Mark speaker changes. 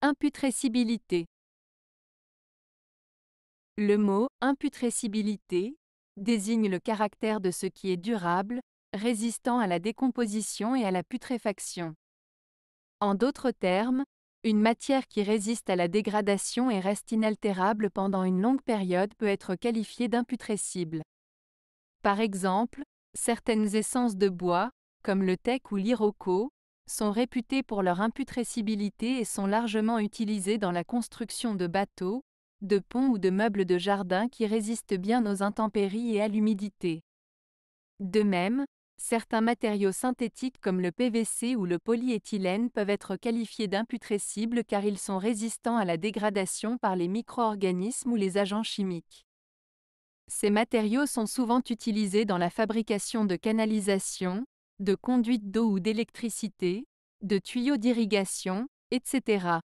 Speaker 1: Imputrescibilité.
Speaker 2: Le mot imputrescibilité désigne le caractère de ce qui est durable, résistant à la décomposition et à la putréfaction. En d'autres termes, une matière qui résiste à la dégradation et reste inaltérable pendant une longue période peut être qualifiée d'imputrescible. Par exemple, certaines essences de bois, comme le teck ou l'iroko, sont réputés pour leur imputrescibilité et sont largement utilisés dans la construction de bateaux, de ponts ou de meubles de jardin qui résistent bien aux intempéries et à l'humidité. De même, certains matériaux synthétiques comme le PVC ou le polyéthylène peuvent être qualifiés d'imputrescibles car ils sont résistants à la dégradation par les micro-organismes ou les agents chimiques. Ces matériaux sont souvent utilisés dans la fabrication de canalisations, de conduite d'eau ou d'électricité, de tuyaux d'irrigation,
Speaker 1: etc.